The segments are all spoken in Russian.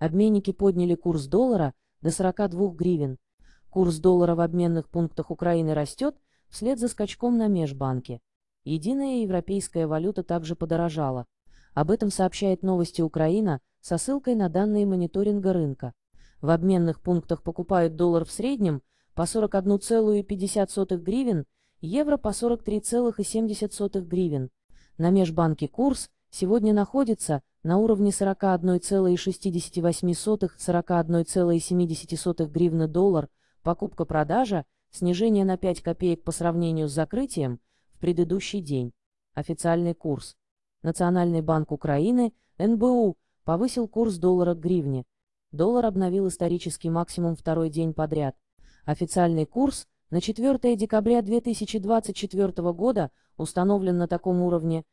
Обменники подняли курс доллара до 42 гривен. Курс доллара в обменных пунктах Украины растет вслед за скачком на межбанке. Единая европейская валюта также подорожала. Об этом сообщает новости Украина со ссылкой на данные мониторинга рынка. В обменных пунктах покупают доллар в среднем по 41,50 гривен, евро по 43,7 гривен. На межбанке курс сегодня находится на уровне 41,68-41,70 гривны доллар, покупка-продажа, снижение на 5 копеек по сравнению с закрытием, в предыдущий день. Официальный курс. Национальный банк Украины, НБУ, повысил курс доллара к гривне. Доллар обновил исторический максимум второй день подряд. Официальный курс на 4 декабря 2024 года установлен на таком уровне –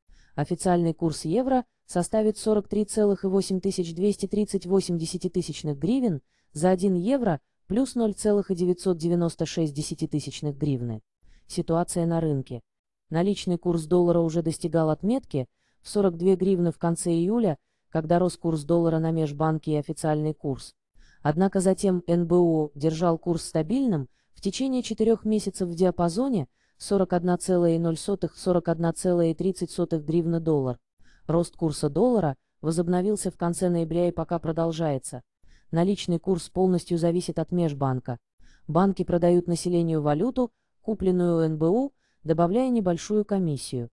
официальный курс евро составит 43,8238 гривен за 1 евро плюс 0,996 гривны. Ситуация на рынке. Наличный курс доллара уже достигал отметки в 42 гривны в конце июля, когда рос курс доллара на межбанке и официальный курс. Однако затем НБО держал курс стабильным в течение четырех месяцев в диапазоне – 41,0-41,30 гривны доллар. Рост курса доллара возобновился в конце ноября и пока продолжается. Наличный курс полностью зависит от межбанка. Банки продают населению валюту, купленную НБУ, добавляя небольшую комиссию.